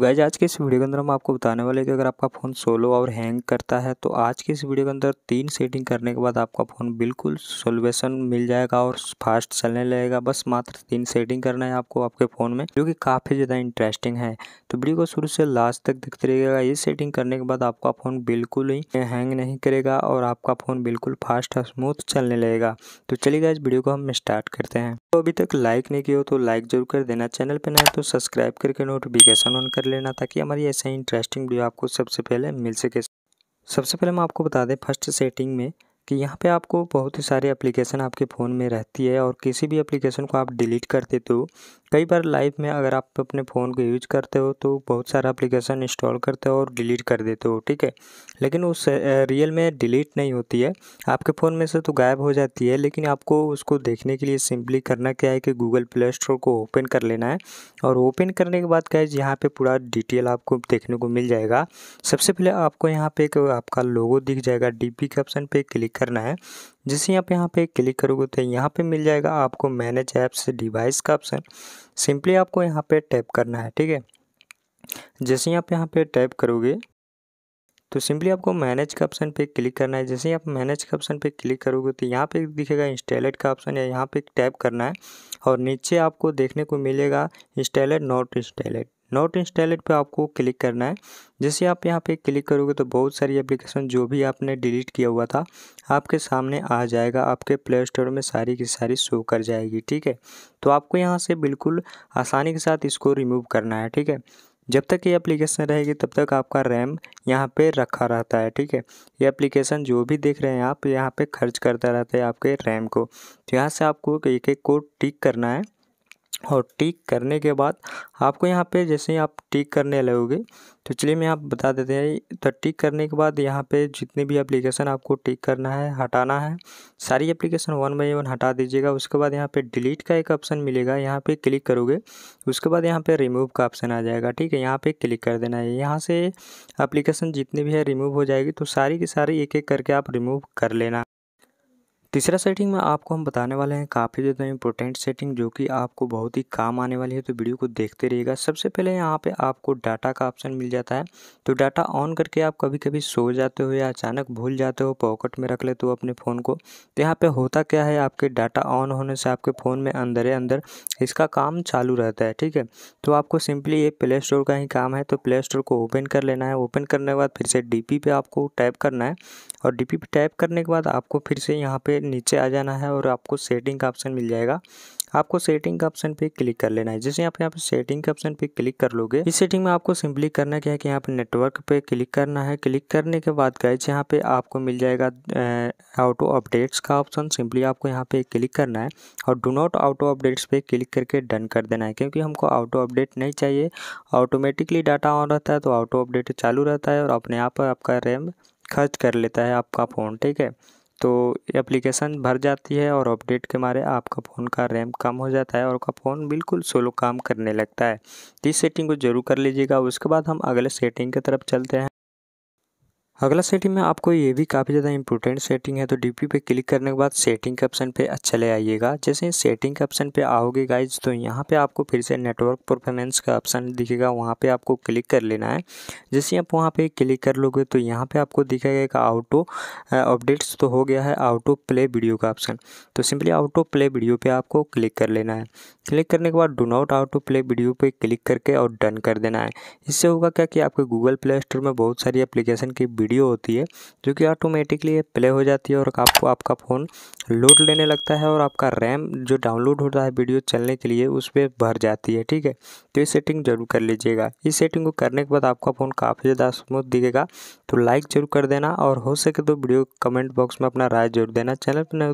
guys तो आज के इस वीडियो के अंदर हम आपको बताने वाले कि अगर आपका फ़ोन सोलो और हैंग करता है तो आज के इस वीडियो के अंदर तीन सेटिंग करने के बाद आपका फ़ोन बिल्कुल सोल्वेशन मिल जाएगा और फास्ट चलने लगेगा बस मात्र तीन सेटिंग करना है आपको आपके फ़ोन में जो कि काफ़ी ज़्यादा इंटरेस्टिंग है तो वीडियो को शुरू से लास्ट तक दिखते रहिएगा ये सेटिंग करने के बाद आपका फ़ोन बिल्कुल ही हैंग नहीं करेगा और आपका फ़ोन बिल्कुल फास्ट और स्मूथ चलने लगेगा तो चलिएगा इस वीडियो को हम स्टार्ट करते हैं तो अभी तक लाइक नहीं किया तो लाइक जरूर कर देना चैनल पर नहीं तो सब्सक्राइब करके नोटिफिकेशन ऑन कर लेना ताकि हमारी ऐसे इंटरेस्टिंग वीडियो आपको सबसे पहले मिल सके सबसे पहले हम आपको बता दें फर्स्ट सेटिंग में कि यहाँ पे आपको बहुत ही सारे एप्लीकेशन आपके फ़ोन में रहती है और किसी भी एप्लीकेशन को आप डिलीट कर देते हो तो कई बार लाइफ में अगर आप अपने फ़ोन को यूज करते हो तो बहुत सारा एप्लीकेशन इंस्टॉल करते हो और डिलीट कर देते हो ठीक है लेकिन उस रियल में डिलीट नहीं होती है आपके फ़ोन में से तो गायब हो जाती है लेकिन आपको उसको देखने के लिए सिंपली करना क्या है कि गूगल प्ले स्टोर को ओपन कर लेना है और ओपन करने के बाद क्या है यहाँ पर पूरा डिटेल आपको देखने को मिल जाएगा सबसे पहले आपको यहाँ पे आपका लोगो दिख जाएगा डी के ऑप्शन पर क्लिक करना है जैसे आप यहाँ पे क्लिक करोगे तो यहाँ पे मिल जाएगा आपको मैनेज ऐप्स डिवाइस का ऑप्शन सिंपली आपको यहाँ पे टैप करना है ठीक है जैसे ही आप यहाँ पे टैप करोगे तो सिंपली आपको मैनेज का ऑप्शन पे क्लिक करना है जैसे ही आप मैनेज का ऑप्शन पे क्लिक करोगे तो यहाँ पे दिखेगा इंस्टॉलेड का ऑप्शन या यहाँ पे टैप करना है और नीचे आपको देखने को मिलेगा installed not installed not installed पे आपको क्लिक करना है जैसे आप यहाँ पे क्लिक करोगे तो बहुत सारी एप्लीकेशन जो भी आपने डिलीट किया हुआ था आपके सामने आ जाएगा आपके प्ले स्टोर में सारी की सारी शो कर जाएगी ठीक है तो आपको यहाँ से बिल्कुल आसानी के साथ इसको रिमूव करना है ठीक है जब तक ये एप्लीकेशन रहेगी तब तक आपका रैम यहाँ पे रखा रहता है ठीक है ये एप्लीकेशन जो भी देख रहे हैं आप यहाँ पे खर्च करता रहता है आपके रैम को तो यहाँ से आपको एक एक को टिक करना है और टिक करने के बाद आपको यहाँ पे जैसे ही आप टिक करने लगोगे तो चलिए मैं आप बता देते हैं तो टिक करने के बाद यहाँ पे जितने भी एप्लीकेशन आपको टिक करना है हटाना है सारी एप्लीकेशन वन बाई वन हटा दीजिएगा उसके बाद यहाँ पे डिलीट का एक ऑप्शन मिलेगा यहाँ पे क्लिक करोगे उसके बाद यहाँ पर रिमूव का ऑप्शन आ जाएगा ठीक है यहाँ पर क्लिक कर देना है यहाँ से अप्लीकेशन जितनी भी है रिमूव हो जाएगी तो सारी की सारी एक एक करके आप रिमूव कर लेना तीसरा सेटिंग में आपको हम बताने वाले हैं काफ़ी ज़्यादा इंपॉर्टेंट सेटिंग जो कि आपको बहुत ही काम आने वाली है तो वीडियो को देखते रहिएगा सबसे पहले यहाँ पे आपको डाटा का ऑप्शन मिल जाता है तो डाटा ऑन करके आप कभी कभी सो जाते हो या अचानक भूल जाते हो पॉकेट में रख लेते हो अपने फ़ोन को तो यहाँ पर होता क्या है आपके डाटा ऑन होने से आपके फ़ोन में अंदर अंदर इसका काम चालू रहता है ठीक है तो आपको सिंपली ये प्ले स्टोर का ही काम है तो प्ले स्टोर को ओपन कर लेना है ओपन करने के बाद फिर से डी पे आपको टाइप करना है और डी पे टाइप करने के बाद आपको फिर से यहाँ पर नीचे आ जाना है और आपको सेटिंग का ऑप्शन मिल जाएगा आपको सेटिंग का ऑप्शन पे क्लिक कर लेना है जैसे आप यहाँ पे सेटिंग के ऑप्शन पे क्लिक कर लोगे इस सेटिंग में आपको सिंपली करना क्या है कि यहाँ पे नेटवर्क पे क्लिक करना है क्लिक करने के बाद गैच यहाँ पे आपको मिल जाएगा ऑटो अपडेट्स का ऑप्शन सिंपली आपको यहाँ पे क्लिक करना है और डो नॉट ऑटो अपडेट्स पे क्लिक करके डन कर देना है क्योंकि हमको ऑटो अपडेट नहीं चाहिए ऑटोमेटिकली डाटा ऑन रहता है तो ऑटो अपडेट चालू रहता है और अपने आप आपका रैम खर्च कर लेता है आपका फ़ोन ठीक है तो एप्लीकेशन भर जाती है और अपडेट के मारे आपका फ़ोन का रैम कम हो जाता है और आपका फ़ोन बिल्कुल सोलो काम करने लगता है इस सेटिंग को ज़रूर कर लीजिएगा उसके बाद हम अगले सेटिंग की तरफ चलते हैं अगला सेटिंग में आपको ये भी काफ़ी ज़्यादा इंपॉर्टेंट सेटिंग है तो डीपी पे क्लिक करने के बाद सेटिंग के ऑप्शन पे अच्छा ले आइएगा जैसे सेटिंग के ऑप्शन पे आओगे गाइज तो यहाँ पे आपको फिर से नेटवर्क परफॉर्मेंस का ऑप्शन दिखेगा वहाँ पे आपको क्लिक कर लेना है जैसे आप वहाँ पे क्लिक कर लोगे तो यहाँ पर आपको दिखेगा एक आउटो अपडेट्स तो हो गया है आउटो प्ले वीडियो का ऑप्शन तो सिंपली आउटो प्ले वीडियो पर आपको क्लिक कर लेना है क्लिक करने के बाद do not auto play video पर क्लिक करके और डन कर देना है इससे होगा क्या कि आपके गूगल प्ले स्टोर में बहुत सारी एप्लीकेशन की वीडियो होती है जो कि ऑटोमेटिकली प्ले हो जाती है और आपको आपका फ़ोन लोड लेने लगता है और आपका रैम जो डाउनलोड होता है वीडियो चलने के लिए उस पर भर जाती है ठीक है तो ये सेटिंग जरूर कर लीजिएगा इस सेटिंग को करने के बाद आपका फ़ोन काफ़ी ज़्यादा स्मूथ दिखेगा तो लाइक जरूर कर देना और हो सके तो वीडियो कमेंट बॉक्स में अपना राय जरूर देना चैनल पर